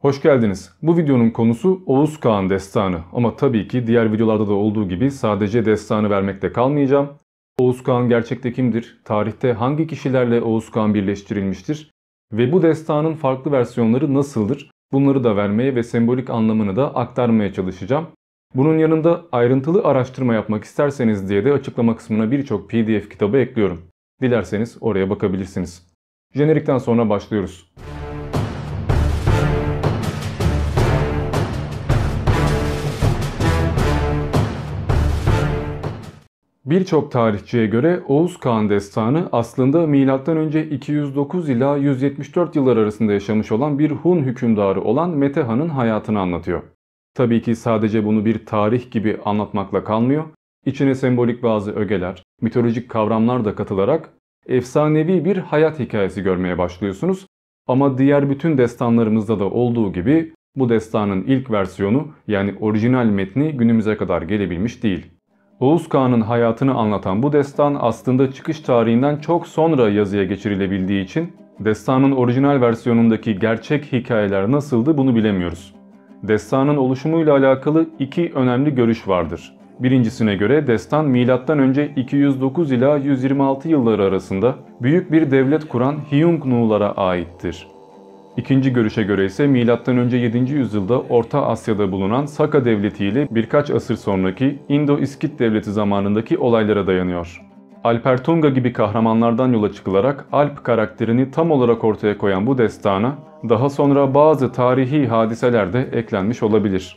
Hoş geldiniz. Bu videonun konusu Oğuz Kağan destanı ama tabii ki diğer videolarda da olduğu gibi sadece destanı vermekte kalmayacağım. Oğuz Kağan gerçekte kimdir? Tarihte hangi kişilerle Oğuz Kağan birleştirilmiştir? Ve bu destanın farklı versiyonları nasıldır? Bunları da vermeye ve sembolik anlamını da aktarmaya çalışacağım. Bunun yanında ayrıntılı araştırma yapmak isterseniz diye de açıklama kısmına birçok pdf kitabı ekliyorum. Dilerseniz oraya bakabilirsiniz. Jenerikten sonra başlıyoruz. Birçok tarihçiye göre Oğuz Kağan destanı aslında M.Ö. 209 ila 174 yıllar arasında yaşamış olan bir Hun hükümdarı olan Mete Han'ın hayatını anlatıyor. Tabii ki sadece bunu bir tarih gibi anlatmakla kalmıyor. İçine sembolik bazı ögeler, mitolojik kavramlar da katılarak efsanevi bir hayat hikayesi görmeye başlıyorsunuz. Ama diğer bütün destanlarımızda da olduğu gibi bu destanın ilk versiyonu yani orijinal metni günümüze kadar gelebilmiş değil. Oğuz Kağan'ın hayatını anlatan bu destan aslında çıkış tarihinden çok sonra yazıya geçirilebildiği için destanın orijinal versiyonundaki gerçek hikayeler nasıldı bunu bilemiyoruz. Destanın oluşumuyla alakalı iki önemli görüş vardır. Birincisine göre destan M.Ö. 209 ila 126 yılları arasında büyük bir devlet kuran Hyungnulara aittir. İkinci görüşe göre ise M.Ö. 7. yüzyılda Orta Asya'da bulunan Saka Devleti ile birkaç asır sonraki İndo-İskit Devleti zamanındaki olaylara dayanıyor. Alpertunga gibi kahramanlardan yola çıkılarak Alp karakterini tam olarak ortaya koyan bu destana daha sonra bazı tarihi hadiseler de eklenmiş olabilir.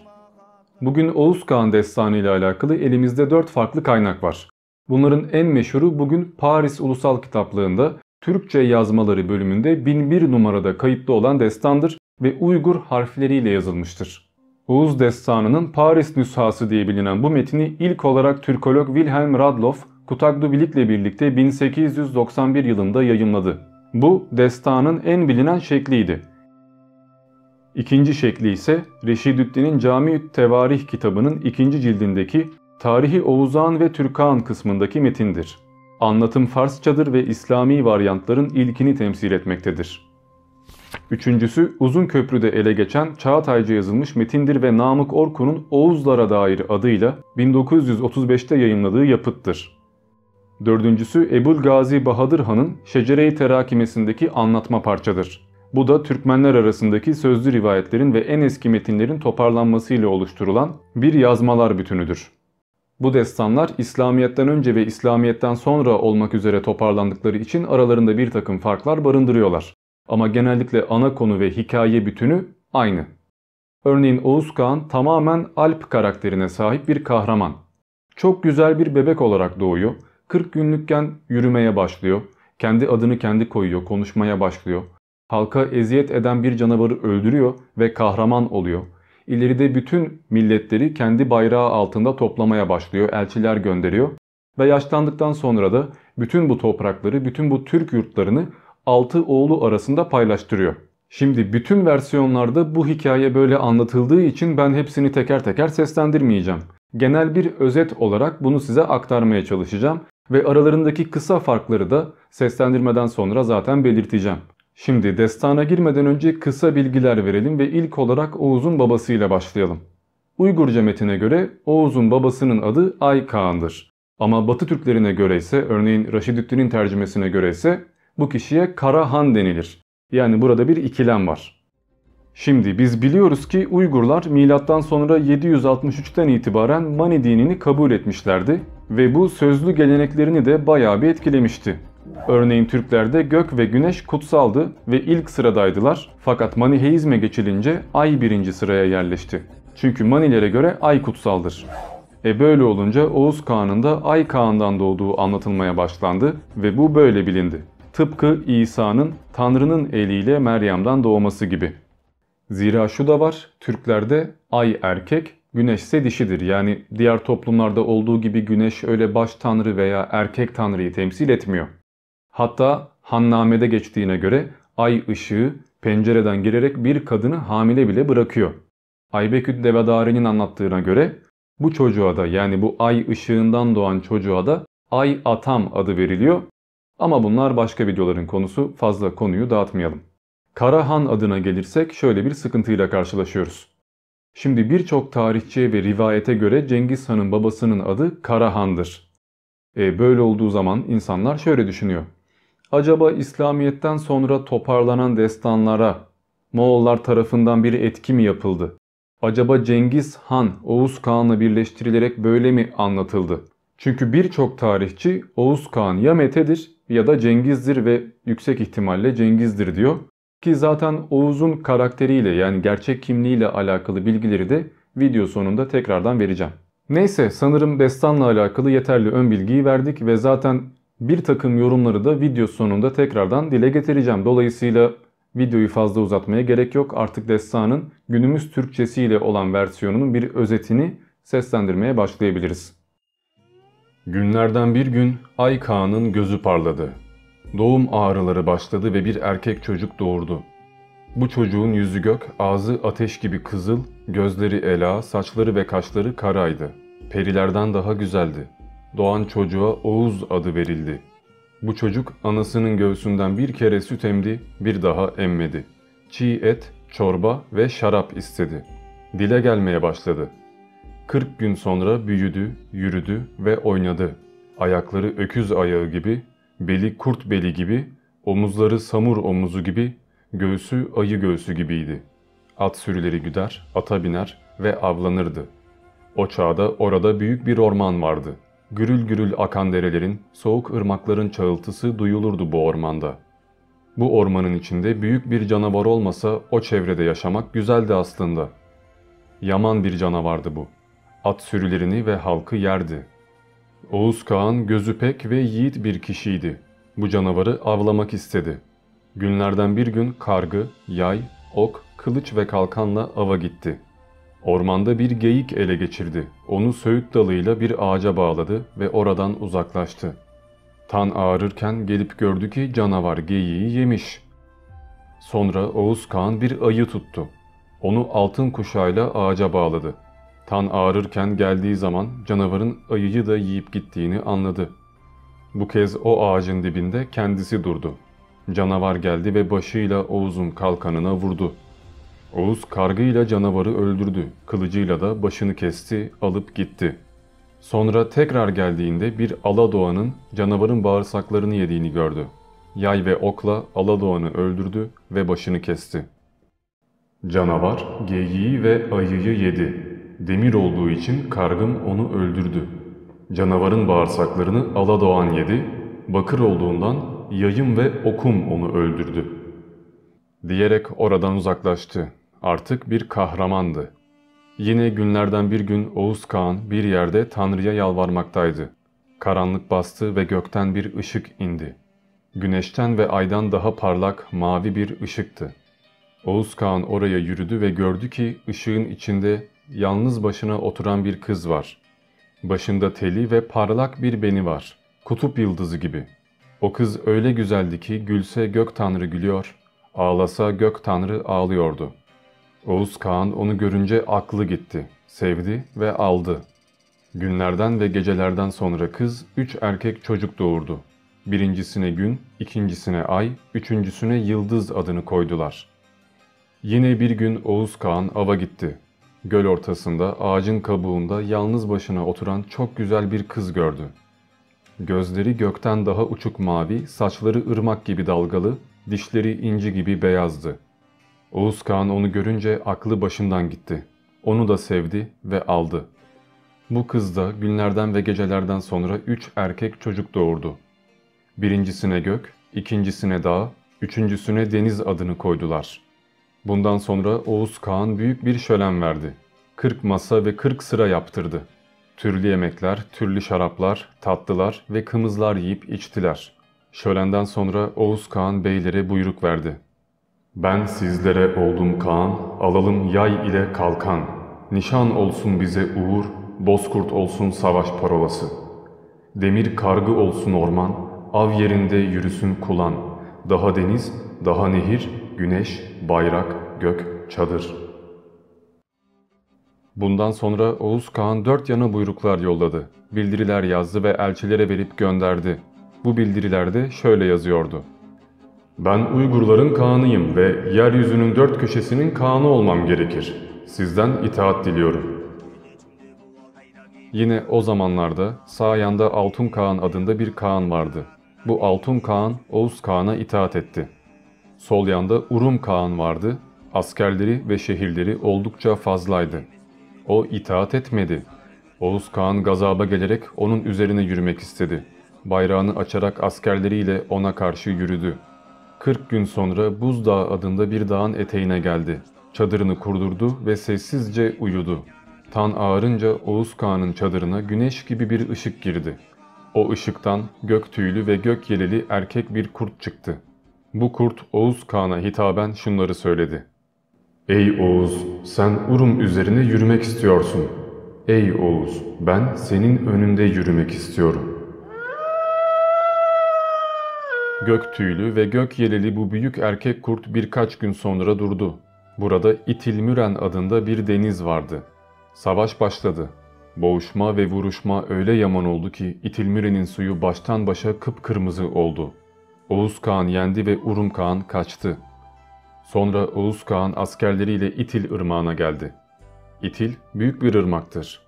Bugün Oğuz Kağan destanı ile alakalı elimizde 4 farklı kaynak var. Bunların en meşhuru bugün Paris Ulusal Kitaplığı'nda Türkçe yazmaları bölümünde 1001 numarada kayıtlı olan destandır ve Uygur harfleriyle yazılmıştır. Oğuz Destanı'nın Paris nüshası diye bilinen bu metni ilk olarak Türkolog Wilhelm Radloff, Kutagdu Bilik'le birlikte 1891 yılında yayınladı. Bu destanın en bilinen şekliydi. İkinci şekli ise Reşidüddin'in Cami-ü Tevarih kitabının ikinci cildindeki Tarihi Oğuzhan ve Türkan kısmındaki metindir anlatım Farsçadır ve İslami varyantların ilkini temsil etmektedir. Üçüncüsü Uzun Köprü'de ele geçen Çağatay'ca yazılmış metindir ve Namık Orkun'un Oğuzlara dair adıyla 1935'te yayımladığı yapıttır. Dördüncüsü Ebul Gazi Bahadır Han'ın Şecere-i Terakimesindeki anlatma parçadır. Bu da Türkmenler arasındaki sözlü rivayetlerin ve en eski metinlerin toparlanmasıyla oluşturulan bir yazmalar bütünüdür. Bu destanlar İslamiyet'ten önce ve İslamiyet'ten sonra olmak üzere toparlandıkları için aralarında bir takım farklar barındırıyorlar. Ama genellikle ana konu ve hikaye bütünü aynı. Örneğin Oğuz Kağan tamamen Alp karakterine sahip bir kahraman. Çok güzel bir bebek olarak doğuyor. 40 günlükken yürümeye başlıyor. Kendi adını kendi koyuyor, konuşmaya başlıyor. Halka eziyet eden bir canavarı öldürüyor ve kahraman oluyor. İleride bütün milletleri kendi bayrağı altında toplamaya başlıyor, elçiler gönderiyor. Ve yaşlandıktan sonra da bütün bu toprakları, bütün bu Türk yurtlarını altı oğlu arasında paylaştırıyor. Şimdi bütün versiyonlarda bu hikaye böyle anlatıldığı için ben hepsini teker teker seslendirmeyeceğim. Genel bir özet olarak bunu size aktarmaya çalışacağım ve aralarındaki kısa farkları da seslendirmeden sonra zaten belirteceğim. Şimdi destana girmeden önce kısa bilgiler verelim ve ilk olarak Oğuz'un babasıyla başlayalım. Uygurca metine göre Oğuz'un babasının adı Ay Kağan'dır. Ama Batı Türklerine göre ise örneğin Raşidüddin'in tercümesine göre ise bu kişiye Kara Han denilir. Yani burada bir ikilem var. Şimdi biz biliyoruz ki Uygurlar milattan sonra 763'ten itibaren Mani dinini kabul etmişlerdi ve bu sözlü geleneklerini de bayağı bir etkilemişti. Örneğin Türklerde gök ve güneş kutsaldı ve ilk sıradaydılar fakat Maniheizme geçilince ay birinci sıraya yerleşti. Çünkü Manilere göre ay kutsaldır. E böyle olunca Oğuz Kağan'ında Ay Kağan'dan doğduğu anlatılmaya başlandı ve bu böyle bilindi. Tıpkı İsa'nın Tanrı'nın eliyle Meryem'den doğması gibi. Zira şu da var, Türklerde ay erkek, güneş ise dişidir. Yani diğer toplumlarda olduğu gibi güneş öyle baş tanrı veya erkek tanrıyı temsil etmiyor. Hatta Hanname'de geçtiğine göre ay ışığı pencereden girerek bir kadını hamile bile bırakıyor. Aybekül Devedari'nin anlattığına göre bu çocuğa da yani bu ay ışığından doğan çocuğa da ay atam adı veriliyor. Ama bunlar başka videoların konusu fazla konuyu dağıtmayalım. Karahan adına gelirsek şöyle bir sıkıntıyla karşılaşıyoruz. Şimdi birçok tarihçiye ve rivayete göre Cengiz Han'ın babasının adı Karahan'dır. E, böyle olduğu zaman insanlar şöyle düşünüyor acaba İslamiyet'ten sonra toparlanan destanlara Moğollar tarafından bir etki mi yapıldı? Acaba Cengiz Han Oğuz Kağan'la birleştirilerek böyle mi anlatıldı? Çünkü birçok tarihçi Oğuz Kağan ya Mete'dir ya da Cengiz'dir ve yüksek ihtimalle Cengiz'dir diyor. Ki zaten Oğuz'un karakteriyle yani gerçek kimliğiyle alakalı bilgileri de video sonunda tekrardan vereceğim. Neyse sanırım destanla alakalı yeterli ön bilgiyi verdik ve zaten bir takım yorumları da video sonunda tekrardan dile getireceğim. Dolayısıyla videoyu fazla uzatmaya gerek yok. Artık destanın günümüz Türkçesiyle olan versiyonunun bir özetini seslendirmeye başlayabiliriz. Günlerden bir gün Ay Kağan'ın gözü parladı. Doğum ağrıları başladı ve bir erkek çocuk doğurdu. Bu çocuğun yüzü gök, ağzı ateş gibi kızıl, gözleri ela, saçları ve kaşları karaydı. Perilerden daha güzeldi doğan çocuğa Oğuz adı verildi. Bu çocuk anasının göğsünden bir kere süt emdi, bir daha emmedi. Çiğ et, çorba ve şarap istedi. Dile gelmeye başladı. 40 gün sonra büyüdü, yürüdü ve oynadı. Ayakları öküz ayağı gibi, beli kurt beli gibi, omuzları samur omuzu gibi, göğsü ayı göğsü gibiydi. At sürüleri güder, ata biner ve avlanırdı. O çağda orada büyük bir orman vardı. Gürül gürül akan derelerin, soğuk ırmakların çağıltısı duyulurdu bu ormanda. Bu ormanın içinde büyük bir canavar olmasa o çevrede yaşamak güzeldi aslında. Yaman bir canavardı bu. At sürülerini ve halkı yerdi. Oğuz Kağan gözü pek ve yiğit bir kişiydi. Bu canavarı avlamak istedi. Günlerden bir gün kargı, yay, ok, kılıç ve kalkanla ava gitti. Ormanda bir geyik ele geçirdi. Onu söğüt dalıyla bir ağaca bağladı ve oradan uzaklaştı. Tan ağrırken gelip gördü ki canavar geyiği yemiş. Sonra Oğuz Kağan bir ayı tuttu. Onu altın kuşağıyla ağaca bağladı. Tan ağrırken geldiği zaman canavarın ayıyı da yiyip gittiğini anladı. Bu kez o ağacın dibinde kendisi durdu. Canavar geldi ve başıyla Oğuz'un kalkanına vurdu. Oğuz kargıyla canavarı öldürdü, kılıcıyla da başını kesti, alıp gitti. Sonra tekrar geldiğinde bir Aladoğan'ın canavarın bağırsaklarını yediğini gördü. Yay ve okla Aladoğan'ı öldürdü ve başını kesti. Canavar geyiği ve ayıyı yedi. Demir olduğu için kargım onu öldürdü. Canavarın bağırsaklarını Aladoğan yedi, bakır olduğundan yayım ve okum onu öldürdü.'' diyerek oradan uzaklaştı artık bir kahramandı. Yine günlerden bir gün Oğuz Kağan bir yerde Tanrı'ya yalvarmaktaydı. Karanlık bastı ve gökten bir ışık indi. Güneşten ve aydan daha parlak mavi bir ışıktı. Oğuz Kağan oraya yürüdü ve gördü ki ışığın içinde yalnız başına oturan bir kız var. Başında teli ve parlak bir beni var. Kutup yıldızı gibi. O kız öyle güzeldi ki gülse gök tanrı gülüyor, ağlasa gök tanrı ağlıyordu.'' Oğuz Kağan onu görünce aklı gitti, sevdi ve aldı. Günlerden ve gecelerden sonra kız üç erkek çocuk doğurdu. Birincisine gün, ikincisine ay, üçüncüsüne yıldız adını koydular. Yine bir gün Oğuz Kağan ava gitti. Göl ortasında ağacın kabuğunda yalnız başına oturan çok güzel bir kız gördü. Gözleri gökten daha uçuk mavi, saçları ırmak gibi dalgalı, dişleri inci gibi beyazdı. Oğuz Kağan onu görünce aklı başından gitti. Onu da sevdi ve aldı. Bu kız da günlerden ve gecelerden sonra üç erkek çocuk doğurdu. Birincisine gök, ikincisine dağ, üçüncüsüne deniz adını koydular. Bundan sonra Oğuz Kağan büyük bir şölen verdi. Kırk masa ve kırk sıra yaptırdı. Türlü yemekler, türlü şaraplar, tatlılar ve kımızlar yiyip içtiler. Şölenden sonra Oğuz Kağan beylere buyruk verdi. Ben sizlere oldum Kaan, alalım yay ile kalkan. Nişan olsun bize uğur, bozkurt olsun savaş parolası. Demir kargı olsun orman, av yerinde yürüsün kulan. Daha deniz, daha nehir, güneş, bayrak, gök, çadır. Bundan sonra Oğuz Kağan dört yana buyruklar yolladı. Bildiriler yazdı ve elçilere verip gönderdi. Bu bildirilerde şöyle yazıyordu. Ben Uygurların Kaan'ıyım ve yeryüzünün dört köşesinin Kaan'ı olmam gerekir. Sizden itaat diliyorum. Yine o zamanlarda sağ yanda Altun Kaan adında bir Kaan vardı. Bu Altun Kaan Oğuz Kaan'a itaat etti. Sol yanda Urum Kaan vardı. Askerleri ve şehirleri oldukça fazlaydı. O itaat etmedi. Oğuz Kağan gazaba gelerek onun üzerine yürümek istedi. Bayrağını açarak askerleriyle ona karşı yürüdü. 40 gün sonra Buzdağı adında bir dağın eteğine geldi. Çadırını kurdurdu ve sessizce uyudu. Tan ağarınca Oğuz Kağan'ın çadırına güneş gibi bir ışık girdi. O ışıktan gök tüylü ve gök yeleli erkek bir kurt çıktı. Bu kurt Oğuz Kağan'a hitaben şunları söyledi. Ey Oğuz, sen Urum üzerine yürümek istiyorsun. Ey Oğuz, ben senin önünde yürümek istiyorum. Gök tüylü ve gök yeleli bu büyük erkek kurt birkaç gün sonra durdu. Burada İtilmüren adında bir deniz vardı. Savaş başladı. Boğuşma ve vuruşma öyle yaman oldu ki İtilmüren'in suyu baştan başa kıpkırmızı oldu. Oğuz Kağan yendi ve Urum Kağan kaçtı. Sonra Oğuz Kağan askerleriyle İtil ırmağına geldi. İtil büyük bir ırmaktır.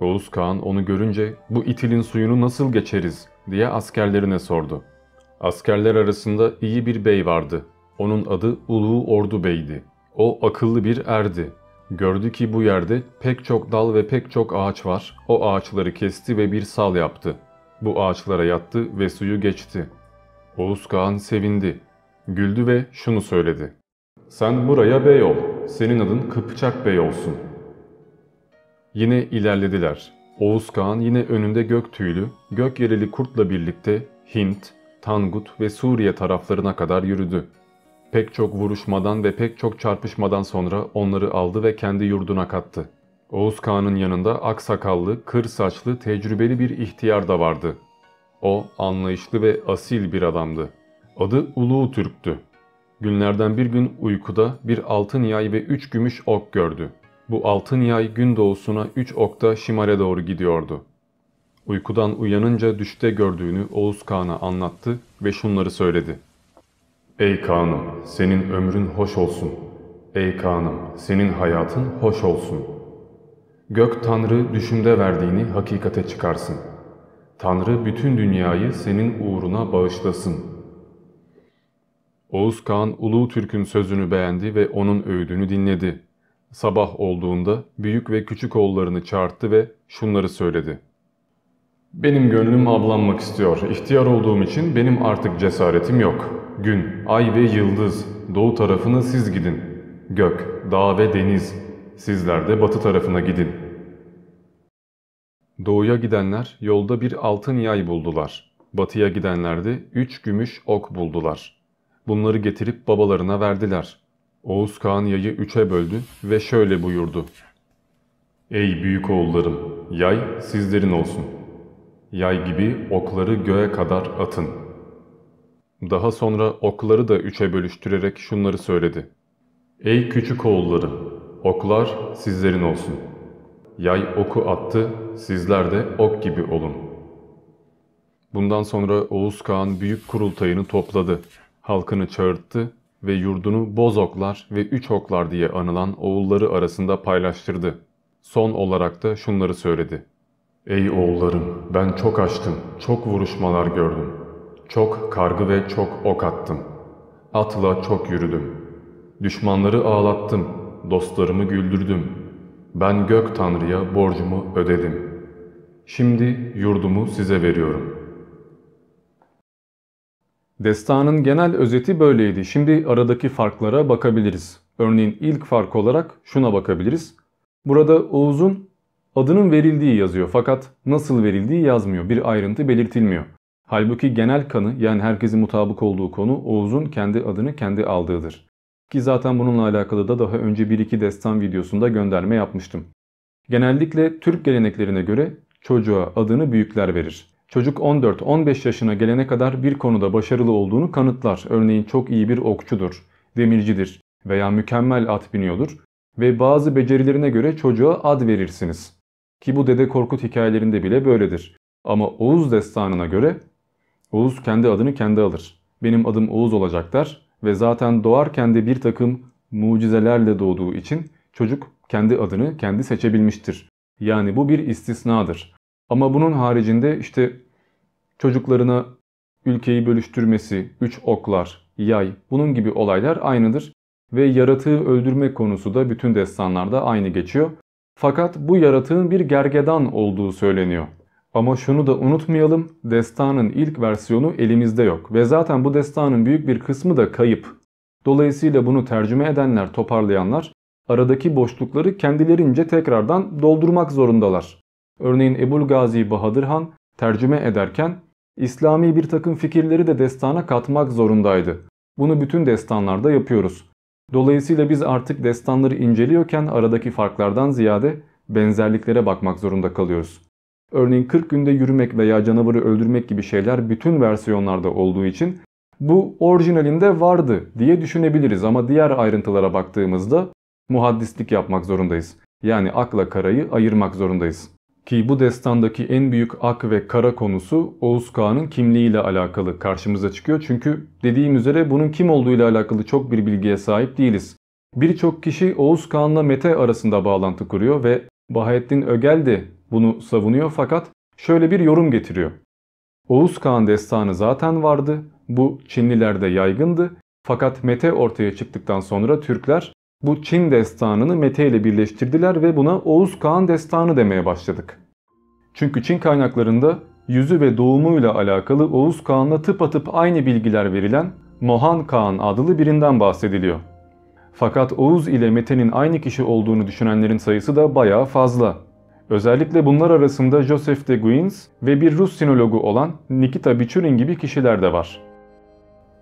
Oğuz Kağan onu görünce bu İtil'in suyunu nasıl geçeriz diye askerlerine sordu. Askerler arasında iyi bir bey vardı. Onun adı Ulu Ordu Bey'di. O akıllı bir erdi. Gördü ki bu yerde pek çok dal ve pek çok ağaç var. O ağaçları kesti ve bir sal yaptı. Bu ağaçlara yattı ve suyu geçti. Oğuz Kağan sevindi. Güldü ve şunu söyledi. Sen buraya bey ol. Senin adın Kıpçak Bey olsun. Yine ilerlediler. Oğuz Kağan yine önünde gök tüylü, gök yereli kurtla birlikte Hint, Tangut ve Suriye taraflarına kadar yürüdü. Pek çok vuruşmadan ve pek çok çarpışmadan sonra onları aldı ve kendi yurduna kattı. Oğuz Kağan'ın yanında aksakallı, kır saçlı, tecrübeli bir ihtiyar da vardı. O anlayışlı ve asil bir adamdı. Adı Ulu Türk'tü. Günlerden bir gün uykuda bir altın yay ve üç gümüş ok gördü. Bu altın yay gün doğusuna üç okta Şimal'e doğru gidiyordu. Uykudan uyanınca düşte gördüğünü Oğuz Kağan'a anlattı ve şunları söyledi. Ey Kaan'ım senin ömrün hoş olsun. Ey Kaan'ım senin hayatın hoş olsun. Gök Tanrı düşümde verdiğini hakikate çıkarsın. Tanrı bütün dünyayı senin uğruna bağışlasın. Oğuz Kağan Ulu Türk'ün sözünü beğendi ve onun öğüdünü dinledi. Sabah olduğunda büyük ve küçük oğullarını çağırttı ve şunları söyledi. Benim gönlüm ablanmak istiyor. İhtiyar olduğum için benim artık cesaretim yok. Gün, ay ve yıldız, doğu tarafına siz gidin. Gök, dağ ve deniz, sizler de batı tarafına gidin. Doğuya gidenler yolda bir altın yay buldular. Batıya gidenler de üç gümüş ok buldular. Bunları getirip babalarına verdiler. Oğuz Kağan yayı üçe böldü ve şöyle buyurdu. Ey büyük oğullarım, yay sizlerin olsun.'' Yay gibi okları göğe kadar atın. Daha sonra okları da üçe bölüştürerek şunları söyledi. Ey küçük oğulları! Oklar sizlerin olsun. Yay oku attı, sizler de ok gibi olun. Bundan sonra Oğuz Kağan büyük kurultayını topladı. Halkını çağırttı ve yurdunu boz oklar ve Üç Oklar diye anılan oğulları arasında paylaştırdı. Son olarak da şunları söyledi. Ey oğullarım, ben çok açtım, çok vuruşmalar gördüm. Çok kargı ve çok ok attım. Atla çok yürüdüm. Düşmanları ağlattım, dostlarımı güldürdüm. Ben gök tanrıya borcumu ödedim. Şimdi yurdumu size veriyorum. Destanın genel özeti böyleydi. Şimdi aradaki farklara bakabiliriz. Örneğin ilk fark olarak şuna bakabiliriz. Burada Oğuz'un Adının verildiği yazıyor fakat nasıl verildiği yazmıyor. Bir ayrıntı belirtilmiyor. Halbuki genel kanı yani herkesin mutabık olduğu konu Oğuz'un kendi adını kendi aldığıdır. Ki zaten bununla alakalı da daha önce 1-2 destan videosunda gönderme yapmıştım. Genellikle Türk geleneklerine göre çocuğa adını büyükler verir. Çocuk 14-15 yaşına gelene kadar bir konuda başarılı olduğunu kanıtlar. Örneğin çok iyi bir okçudur, demircidir veya mükemmel at biniyordur ve bazı becerilerine göre çocuğa ad verirsiniz. Ki bu Dede Korkut hikayelerinde bile böyledir. Ama Oğuz destanına göre Oğuz kendi adını kendi alır. Benim adım Oğuz olacak der ve zaten doğarken de bir takım mucizelerle doğduğu için çocuk kendi adını kendi seçebilmiştir. Yani bu bir istisnadır. Ama bunun haricinde işte çocuklarına ülkeyi bölüştürmesi, üç oklar, yay bunun gibi olaylar aynıdır. Ve yaratığı öldürme konusu da bütün destanlarda aynı geçiyor. Fakat bu yaratığın bir gergedan olduğu söyleniyor. Ama şunu da unutmayalım, destanın ilk versiyonu elimizde yok ve zaten bu destanın büyük bir kısmı da kayıp. Dolayısıyla bunu tercüme edenler, toparlayanlar aradaki boşlukları kendilerince tekrardan doldurmak zorundalar. Örneğin Ebul Gazi Bahadır Han tercüme ederken İslami bir takım fikirleri de destana katmak zorundaydı. Bunu bütün destanlarda yapıyoruz. Dolayısıyla biz artık destanları inceliyorken aradaki farklardan ziyade benzerliklere bakmak zorunda kalıyoruz. Örneğin 40 günde yürümek veya canavarı öldürmek gibi şeyler bütün versiyonlarda olduğu için bu orijinalinde vardı diye düşünebiliriz ama diğer ayrıntılara baktığımızda muhaddislik yapmak zorundayız. Yani akla karayı ayırmak zorundayız. Ki bu destandaki en büyük ak ve kara konusu Oğuz Kağan'ın kimliğiyle alakalı karşımıza çıkıyor. Çünkü dediğim üzere bunun kim olduğuyla alakalı çok bir bilgiye sahip değiliz. Birçok kişi Oğuz Kağan'la Mete arasında bağlantı kuruyor ve Bahattin Ögel de bunu savunuyor fakat şöyle bir yorum getiriyor. Oğuz Kağan destanı zaten vardı, bu Çinlilerde yaygındı fakat Mete ortaya çıktıktan sonra Türkler bu Çin destanını Mete ile birleştirdiler ve buna Oğuz Kağan destanı demeye başladık. Çünkü Çin kaynaklarında yüzü ve doğumuyla alakalı Oğuz Kağan'la tıpatıp aynı bilgiler verilen Mohan Kağan adlı birinden bahsediliyor. Fakat Oğuz ile Mete'nin aynı kişi olduğunu düşünenlerin sayısı da bayağı fazla. Özellikle bunlar arasında Joseph de Guins ve bir Rus sinologu olan Nikita Bichurin gibi kişiler de var.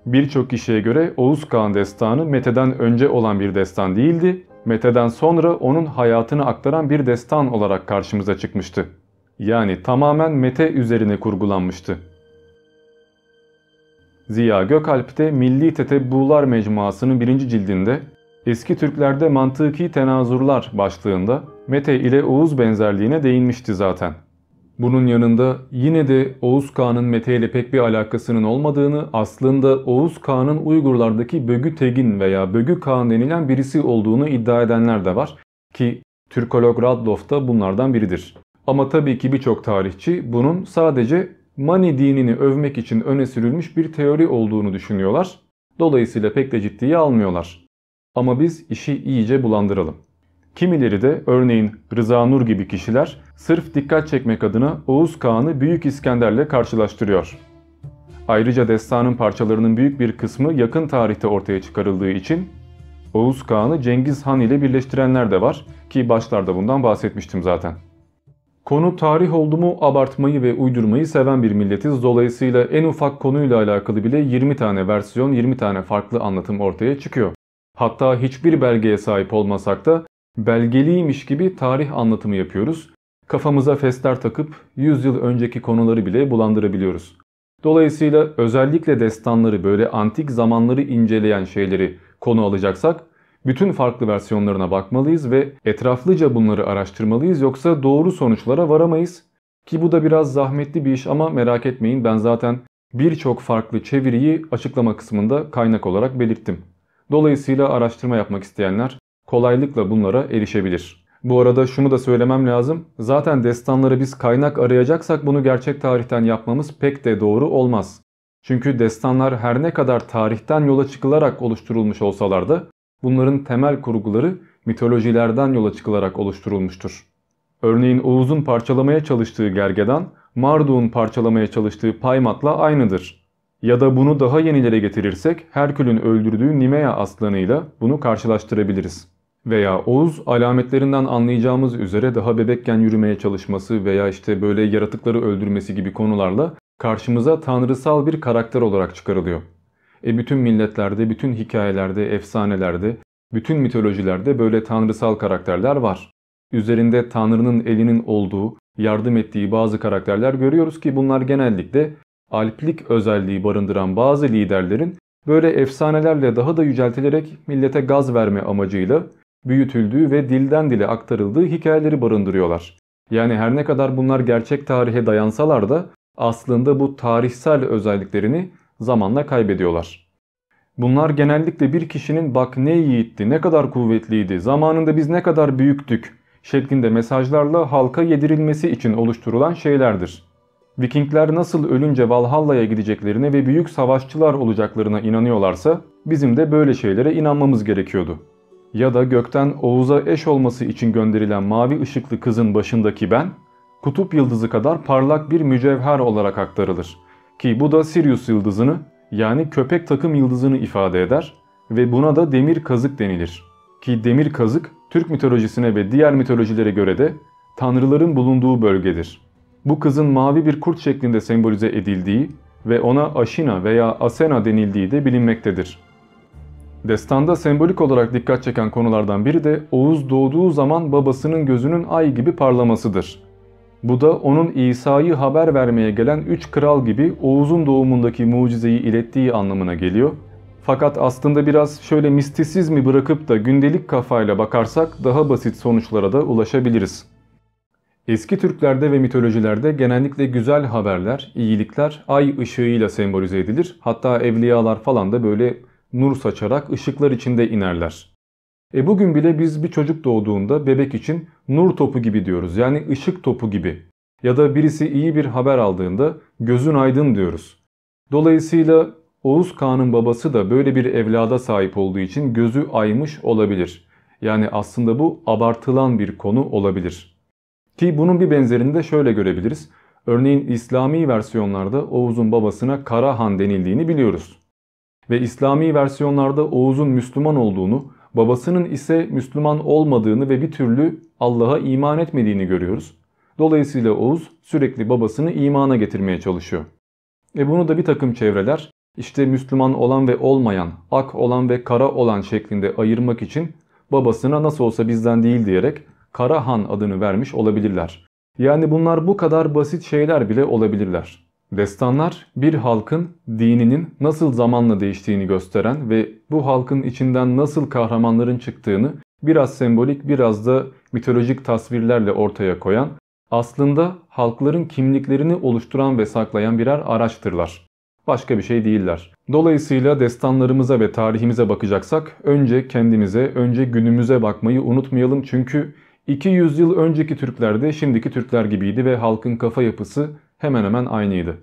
Birçok kişiye göre Oğuz Kağan destanı Mete'den önce olan bir destan değildi, Mete'den sonra onun hayatını aktaran bir destan olarak karşımıza çıkmıştı yani tamamen Mete üzerine kurgulanmıştı. Ziya Gökalp'te de Milli Tetebbular Mecmuası'nın birinci cildinde Eski Türklerde Mantıki Tenazurlar başlığında Mete ile Oğuz benzerliğine değinmişti zaten. Bunun yanında yine de Oğuz Kağan'ın Mete ile pek bir alakasının olmadığını aslında Oğuz Kağan'ın Uygurlardaki Bögü Tegin veya Bögü Kağan denilen birisi olduğunu iddia edenler de var ki Türkolog Radloff da bunlardan biridir. Ama tabii ki birçok tarihçi bunun sadece Mani dinini övmek için öne sürülmüş bir teori olduğunu düşünüyorlar. Dolayısıyla pek de ciddiye almıyorlar. Ama biz işi iyice bulandıralım. Kimileri de örneğin Rıza Nur gibi kişiler sırf dikkat çekmek adına Oğuz Kağan'ı Büyük İskender'le karşılaştırıyor. Ayrıca destanın parçalarının büyük bir kısmı yakın tarihte ortaya çıkarıldığı için Oğuz Kağan'ı Cengiz Han ile birleştirenler de var ki başlarda bundan bahsetmiştim zaten. Konu tarih oldu mu abartmayı ve uydurmayı seven bir milletiz. Dolayısıyla en ufak konuyla alakalı bile 20 tane versiyon, 20 tane farklı anlatım ortaya çıkıyor. Hatta hiçbir belgeye sahip olmasak da belgeliymiş gibi tarih anlatımı yapıyoruz. Kafamıza fesler takıp 100 yıl önceki konuları bile bulandırabiliyoruz. Dolayısıyla özellikle destanları böyle antik zamanları inceleyen şeyleri konu alacaksak bütün farklı versiyonlarına bakmalıyız ve etraflıca bunları araştırmalıyız yoksa doğru sonuçlara varamayız. Ki bu da biraz zahmetli bir iş ama merak etmeyin ben zaten birçok farklı çeviriyi açıklama kısmında kaynak olarak belirttim. Dolayısıyla araştırma yapmak isteyenler kolaylıkla bunlara erişebilir. Bu arada şunu da söylemem lazım. Zaten destanları biz kaynak arayacaksak bunu gerçek tarihten yapmamız pek de doğru olmaz. Çünkü destanlar her ne kadar tarihten yola çıkılarak oluşturulmuş olsalar da Bunların temel kurguları mitolojilerden yola çıkılarak oluşturulmuştur. Örneğin Oğuz'un parçalamaya çalıştığı Gergedan, Marduk'un parçalamaya çalıştığı Paymat'la aynıdır. Ya da bunu daha yenilere getirirsek Herkül'ün öldürdüğü Nimea aslanıyla bunu karşılaştırabiliriz. Veya Oğuz alametlerinden anlayacağımız üzere daha bebekken yürümeye çalışması veya işte böyle yaratıkları öldürmesi gibi konularla karşımıza tanrısal bir karakter olarak çıkarılıyor. E bütün milletlerde, bütün hikayelerde, efsanelerde, bütün mitolojilerde böyle tanrısal karakterler var. Üzerinde tanrının elinin olduğu, yardım ettiği bazı karakterler görüyoruz ki bunlar genellikle alplik özelliği barındıran bazı liderlerin böyle efsanelerle daha da yüceltilerek millete gaz verme amacıyla büyütüldüğü ve dilden dile aktarıldığı hikayeleri barındırıyorlar. Yani her ne kadar bunlar gerçek tarihe dayansalar da aslında bu tarihsel özelliklerini zamanla kaybediyorlar. Bunlar genellikle bir kişinin bak ne yiğitti, ne kadar kuvvetliydi, zamanında biz ne kadar büyüktük şeklinde mesajlarla halka yedirilmesi için oluşturulan şeylerdir. Vikingler nasıl ölünce Valhalla'ya gideceklerine ve büyük savaşçılar olacaklarına inanıyorlarsa bizim de böyle şeylere inanmamız gerekiyordu. Ya da gökten Oğuz'a eş olması için gönderilen mavi ışıklı kızın başındaki ben, kutup yıldızı kadar parlak bir mücevher olarak aktarılır ki bu da Sirius yıldızını yani köpek takım yıldızını ifade eder ve buna da demir kazık denilir. Ki demir kazık Türk mitolojisine ve diğer mitolojilere göre de tanrıların bulunduğu bölgedir. Bu kızın mavi bir kurt şeklinde sembolize edildiği ve ona Aşina veya Asena denildiği de bilinmektedir. Destanda sembolik olarak dikkat çeken konulardan biri de Oğuz doğduğu zaman babasının gözünün ay gibi parlamasıdır. Bu da onun İsa'yı haber vermeye gelen üç kral gibi Oğuz'un doğumundaki mucizeyi ilettiği anlamına geliyor. Fakat aslında biraz şöyle mistisizmi bırakıp da gündelik kafayla bakarsak daha basit sonuçlara da ulaşabiliriz. Eski Türklerde ve mitolojilerde genellikle güzel haberler, iyilikler ay ışığıyla sembolize edilir. Hatta evliyalar falan da böyle nur saçarak ışıklar içinde inerler. E bugün bile biz bir çocuk doğduğunda bebek için nur topu gibi diyoruz. Yani ışık topu gibi. Ya da birisi iyi bir haber aldığında gözün aydın diyoruz. Dolayısıyla Oğuz Kağan'ın babası da böyle bir evlada sahip olduğu için gözü aymış olabilir. Yani aslında bu abartılan bir konu olabilir. Ki bunun bir benzerini de şöyle görebiliriz. Örneğin İslami versiyonlarda Oğuz'un babasına Karahan denildiğini biliyoruz. Ve İslami versiyonlarda Oğuz'un Müslüman olduğunu babasının ise Müslüman olmadığını ve bir türlü Allah'a iman etmediğini görüyoruz. Dolayısıyla Oğuz sürekli babasını imana getirmeye çalışıyor. E bunu da bir takım çevreler işte Müslüman olan ve olmayan, ak olan ve kara olan şeklinde ayırmak için babasına nasıl olsa bizden değil diyerek Karahan adını vermiş olabilirler. Yani bunlar bu kadar basit şeyler bile olabilirler. Destanlar bir halkın dininin nasıl zamanla değiştiğini gösteren ve bu halkın içinden nasıl kahramanların çıktığını biraz sembolik biraz da mitolojik tasvirlerle ortaya koyan aslında halkların kimliklerini oluşturan ve saklayan birer araçtırlar. Başka bir şey değiller. Dolayısıyla destanlarımıza ve tarihimize bakacaksak önce kendimize, önce günümüze bakmayı unutmayalım çünkü 200 yıl önceki Türkler de şimdiki Türkler gibiydi ve halkın kafa yapısı hemen hemen aynıydı.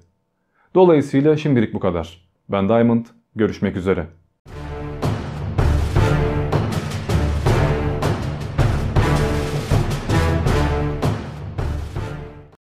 Dolayısıyla şimdilik bu kadar. Ben Diamond, görüşmek üzere.